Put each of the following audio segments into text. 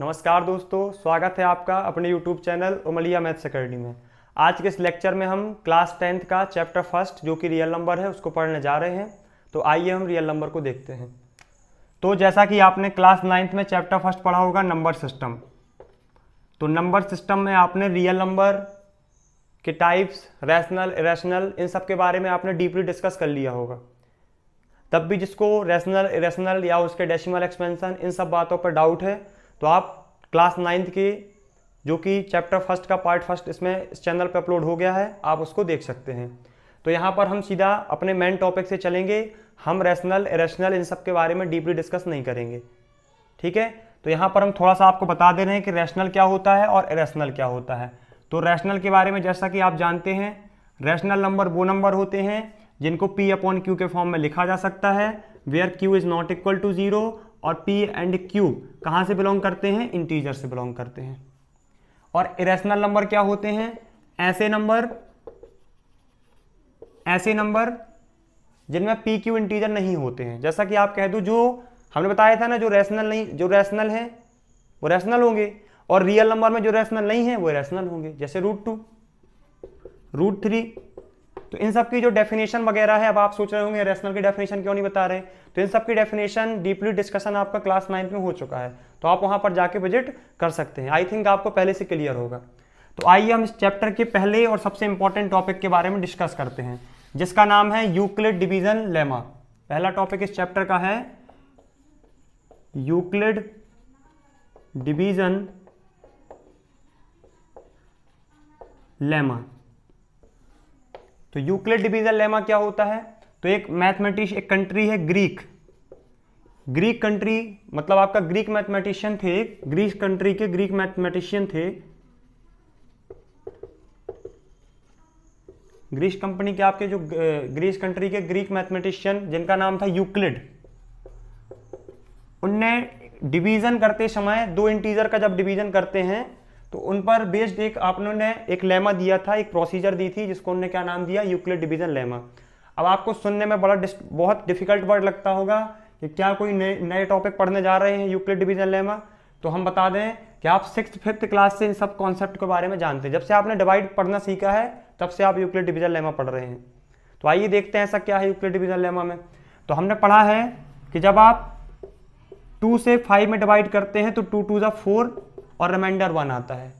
नमस्कार दोस्तों स्वागत है आपका अपने YouTube channel Umaliya maths academy में आज के इस लेक्चर में हम क्लास टेंथ का चैप्टर फर्स्ट जो कि रियल नंबर है उसको पढ़ने जा रहे हैं तो आइए हम रियल नंबर को देखते हैं तो जैसा कि आपने क्लास नाइन्थ में चैप्टर फर्स्ट पढ़ा होगा नंबर सिस्टम तो नंबर सिस्टम में आपने रियल नंबर के टाइप्स रैशनल इरेशनल इन सब के बारे में आपने डीपली डिस्कस कर लिया होगा तब भी जिसको रैशनल इरेशनल या उसके डेसिमल एक्सपेंशन इन सब बातों पर डाउट है तो आप क्लास नाइन्थ के जो कि चैप्टर फर्स्ट का पार्ट फर्स्ट इसमें इस चैनल पर अपलोड हो गया है आप उसको देख सकते हैं तो यहाँ पर हम सीधा अपने मेन टॉपिक से चलेंगे हम रैशनल इरेशनल इन सब के बारे में डीपली डिस्कस नहीं करेंगे ठीक है तो यहाँ पर हम थोड़ा सा आपको बता दे रहे हैं कि रैशनल क्या होता है और इरेशनल क्या होता है तो रैशनल के बारे में जैसा कि आप जानते हैं रैशनल नंबर वो नंबर होते हैं जिनको पी अपॉन क्यू के फॉर्म में लिखा जा सकता है where q is not equal to zero और पी एंड क्यू कहाँ से बिलोंग करते हैं इंटीजर से बिलोंग करते हैं और इरेशनल नंबर क्या होते हैं ऐसे नंबर ऐसे नंबर जिनमें पी क्यू इंटीजर नहीं होते हैं जैसा कि आप कह दो जो हमने बताया था ना जो रैशनल नहीं जो रैशनल है वो रैशनल होंगे और रियल नंबर में जो रैशनल नहीं है वो रैशनल होंगे जैसे रूट टू रूट थ्री तो इन सब की जो डेफिनेशन वगैरह है अब आप सोच रहे होंगे रेशनल की डेफिनेशन क्यों नहीं बता रहे तो इन सब की डेफिनेशन डीपली डिस्कशन आपका क्लास नाइन्थ में हो चुका है तो आप वहां पर जाके विजिट कर सकते हैं आई थिंक आपको पहले से क्लियर होगा तो आइए हम इस चैप्टर के पहले और सबसे इंपॉर्टेंट टॉपिक के बारे में डिस्कस करते हैं जिसका नाम है यूक्लिड डिवीजन लेमा पहला टॉपिक इस चैप्टर का है यूक्लिड डिवीजन लेमा तो यूक्लिड डिवीजन लेमा क्या होता है तो एक मैथमेटिश एक कंट्री है ग्रीक ग्रीक कंट्री मतलब आपका ग्रीक मैथमेटिशियन थे ग्रीस कंट्री के ग्रीक मैथमेटिशियन थे ग्रीस कंपनी के आपके जो ग्रीस कंट्री के ग्रीक मैथमेटिशियन जिनका नाम था यूक्लिड उनने डिवीजन करते समय दो इंटीजर का जब डिवीजन करते हैं तो उन पर बेस्ड एक आपने एक लेमा दिया था एक प्रोसीजर दी थी जिसको उन्होंने क्या नाम दिया यूक्लिड डिवीजन लेमा अब आपको सुनने में बड़ा बहुत डिफिकल्ट वर्ड लगता होगा कि क्या कोई नए नए टॉपिक पढ़ने जा रहे हैं यूक्लिड डिवीजन लेमा तो हम बता दें कि आप सिक्स फिफ्थ क्लास से इन सब कॉन्सेप्ट के बारे में जानते हैं जब से आपने डिवाइड पढ़ना सीखा है तब से आप यूक्लिड डिवीजन लेमा पढ़ रहे हैं तो आइए देखते हैं ऐसा क्या है यूक्लिड डिवीजन लेमा में तो हमने पढ़ा है कि जब आप टू से फाइव में डिवाइड करते हैं तो टू टू ज़ा फोर और रिमाइंडर वन आता है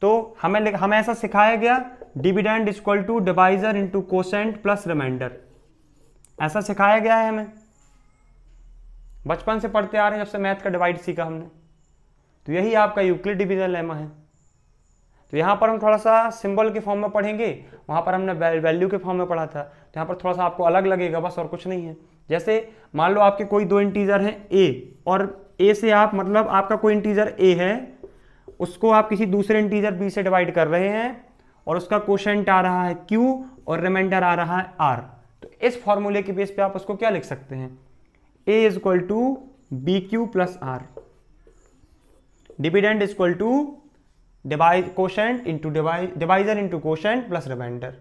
तो हमें हमें ऐसा सिखाया गया dividend equal to divisor into quotient plus remainder ऐसा सिखाया गया है हमें बचपन से पढ़ते आ रहे हैं जब से मैथ का डिवाइड सीखा हमने तो यही आपका यूक्लिड डिविजन लेमा है तो यहाँ पर हम थोड़ा सा सिंबल के फॉर्म में पढ़ेंगे वहाँ पर हमने वैल्यू के फॉर्म में पढ़ा था तो यहाँ पर थोड़ा सा आपको अलग लगेगा बस और कुछ नहीं है जैसे मान लो आपके कोई दो इंटीजर हैं ए और ए से आप मतलब आपका कोई इंटीजर ए है उसको आप किसी दूसरे इंटीजर बी से डिवाइड कर रहे हैं और उसका क्वेश्चन आ रहा है क्यू और रिमाइंडर आ रहा है आर तो इस फॉर्मूले के बेस पे आप उसको क्या लिख सकते हैं A is equal to B Q plus R dividend is equal to divisor question into divisor into question plus remainder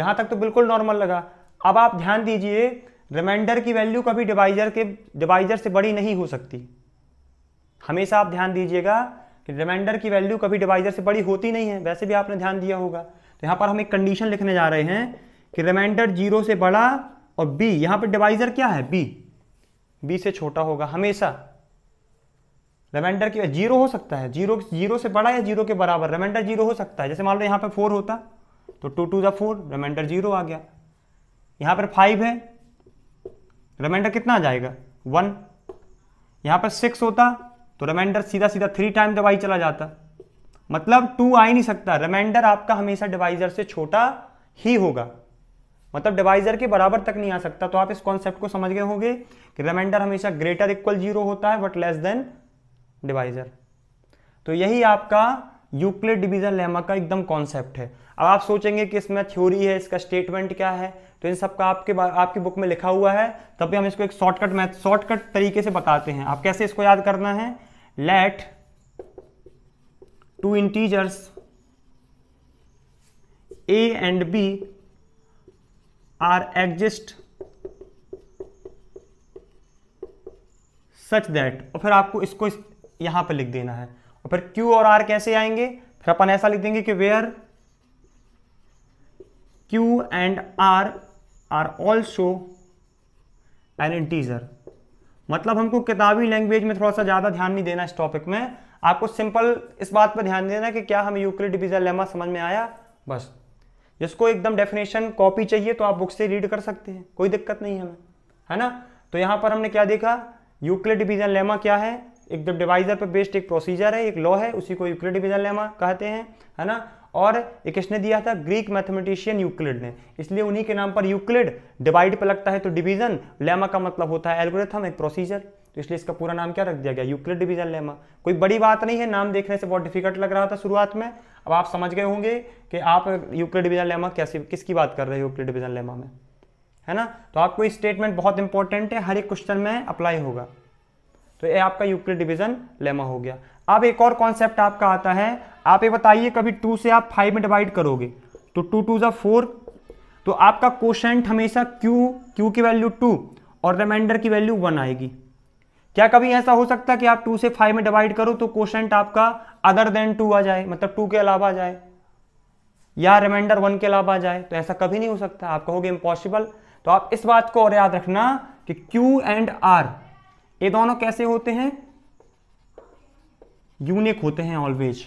यहां तक तो बिल्कुल नॉर्मल लगा अब आप ध्यान दीजिए रिमाइंडर की वैल्यू कभी डिवाइजर के डिवाइजर से बड़ी नहीं हो सकती हमेशा आप ध्यान दीजिएगा कि रिमाइंडर की वैल्यू कभी डिवाइजर से बड़ी होती नहीं है वैसे भी आपने ध्यान दिया होगा तो यहाँ पर हम एक कंडीशन लिखने जा रहे हैं कि रिमाइंडर जीरो से बड़ा और बी यहाँ पर डिवाइजर क्या है बी बी से छोटा होगा हमेशा रिमाइंडर की जीरो हो सकता है जीरो जीरो से बड़ा या जीरो के बराबर रिमाइंडर जीरो हो सकता है जैसे मान लो यहाँ पर फोर होता तो टू टू ज़ा फोर रिमाइंडर जीरो आ गया यहाँ पर फाइव है रिमाइंडर कितना आ जाएगा वन यहां पर सिक्स होता तो रिमाइंडर सीधा सीधा थ्री टाइम डिवाइज चला जाता मतलब टू आ ही नहीं सकता रिमाइंडर आपका हमेशा डिवाइजर से छोटा ही होगा मतलब डिवाइजर के बराबर तक नहीं आ सकता तो आप इस कॉन्सेप्ट को समझ गए होंगे कि रिमाइंडर हमेशा ग्रेटर इक्वल जीरो होता है बट लेस देन डिवाइजर तो यही आपका यूक्लिड डिवीजन लेमा का एकदम कॉन्सेप्ट है अब आप सोचेंगे कि इसमें थ्योरी है इसका स्टेटमेंट क्या है तो इन सब का आपके आपकी बुक में लिखा हुआ है तब भी हम इसको एक शॉर्टकट मैथ शॉर्टकट तरीके से बताते हैं आप कैसे इसको याद करना है let two integers A and B are exist such that और फिर आपको इसको इस, यहां पर लिख देना है और फिर क्यू और आर कैसे आएंगे फिर अपन ऐसा लिख देंगे कि where Q and R are also an integer. मतलब हमको किताबी लैंग्वेज में थोड़ा सा ज़्यादा ध्यान नहीं देना इस टॉपिक में आपको सिंपल इस बात पर ध्यान देना कि क्या हमें यूक्लिड डिविजन लेमा समझ में आया बस जिसको एकदम डेफिनेशन कॉपी चाहिए तो आप बुक से रीड कर सकते हैं कोई दिक्कत नहीं है हमें है ना तो यहाँ पर हमने क्या देखा यूक्लिड डिविजन लेमा क्या है एकदम डिवाइजर पर बेस्ड एक प्रोसीजर है एक लॉ है उसी को यूक्लिड डिविजन लेमा कहते हैं है ना और ये किसने दिया था ग्रीक मैथमेटिशियन यूक्लिड ने इसलिए उन्हीं के नाम पर यूक्लिड डिवाइड पर लगता है तो डिवीजन लेमा का मतलब होता है एल्गोरिथम एक प्रोसीजर तो इसलिए इसका पूरा नाम क्या रख दिया गया यूक्लिड डिवीजन लेमा कोई बड़ी बात नहीं है नाम देखने से बहुत डिफिकल्ट लग रहा था शुरुआत में अब आप समझ गए होंगे कि आप यूक्लिड डिवीजन लेमा कैसे किसकी बात कर रहे हैं यूक्लिड डिवीजन लेमा में है ना तो आपको स्टेटमेंट बहुत इंपॉर्टेंट है हर एक क्वेश्चन में अप्लाई होगा तो ये आपका यूक्लिड डिवीजन लेमा हो गया अब एक और कॉन्सेप्ट आपका आता है आप ये बताइए कभी टू से आप फाइव में डिवाइड करोगे तो टू टू जब फोर तो आपका क्वेश्चन हमेशा क्यू क्यू की वैल्यू टू और रिमाइंडर की वैल्यू वन आएगी क्या कभी ऐसा हो सकता है कि आप टू से फाइव में डिवाइड करो तो क्वेश्चन आपका अदर देन टू आ जाए मतलब टू के अलावा आ जाए या रिमाइंडर वन के अलावा आ जाए तो ऐसा कभी नहीं हो सकता आप कहोगे इम्पॉसिबल तो आप इस बात को और याद रखना कि क्यू एंड आर ये दोनों कैसे होते हैं यूनिक होते हैं ऑलवेज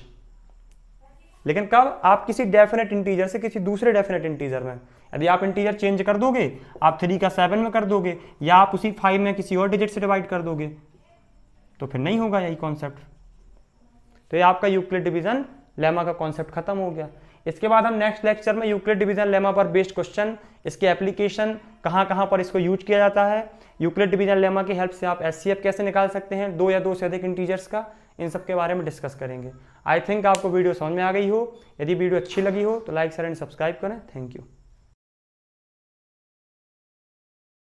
लेकिन कब आप किसी डेफिनेट इंटीजर से किसी दूसरे डेफिनेट इंटीजर में यदि आप इंटीजर चेंज कर दोगे आप थ्री का सेवन में कर दोगे या आप उसी फाइव में किसी और डिजिट से डिवाइड कर दोगे तो फिर नहीं होगा यही कॉन्सेप्ट तो ये आपका यूक्लिड डिवीजन लेमा का कॉन्सेप्ट खत्म हो गया इसके बाद हम नेक्स्ट लेक्चर में यूक्लिड डिवीजन लेमा पर बेस्ड क्वेश्चन इसके एप्लीकेशन कहाँ कहाँ पर इसको यूज किया जाता है यूक्लिड डिवीजन लेमा की हेल्प से आप एस कैसे निकाल सकते हैं दो या दो से अधिक इंटीजर्स का इन सब के बारे में डिस्कस करेंगे आई थिंक आपको वीडियो समझ में आ गई हो यदि वीडियो अच्छी लगी हो तो लाइक शेयर एंड सब्सक्राइब करें थैंक यू